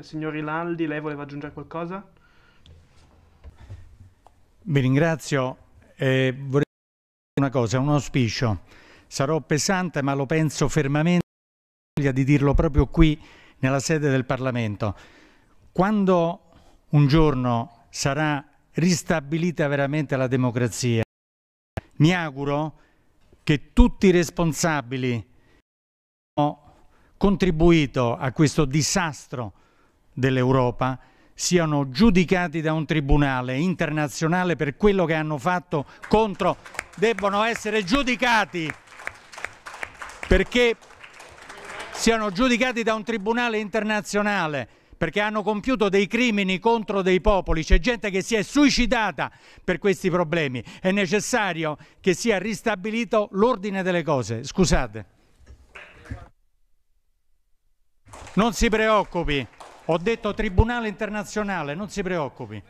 Signor Rinaldi, lei voleva aggiungere qualcosa? Vi ringrazio. Eh, vorrei dire una cosa, un auspicio. Sarò pesante, ma lo penso fermamente di dirlo proprio qui nella sede del Parlamento. Quando un giorno sarà ristabilita veramente la democrazia, mi auguro che tutti i responsabili che hanno contribuito a questo disastro dell'Europa siano giudicati da un tribunale internazionale per quello che hanno fatto contro, debbono essere giudicati perché siano giudicati da un tribunale internazionale perché hanno compiuto dei crimini contro dei popoli, c'è gente che si è suicidata per questi problemi, è necessario che sia ristabilito l'ordine delle cose. Scusate. Non si preoccupi. Ho detto Tribunale internazionale, non si preoccupi.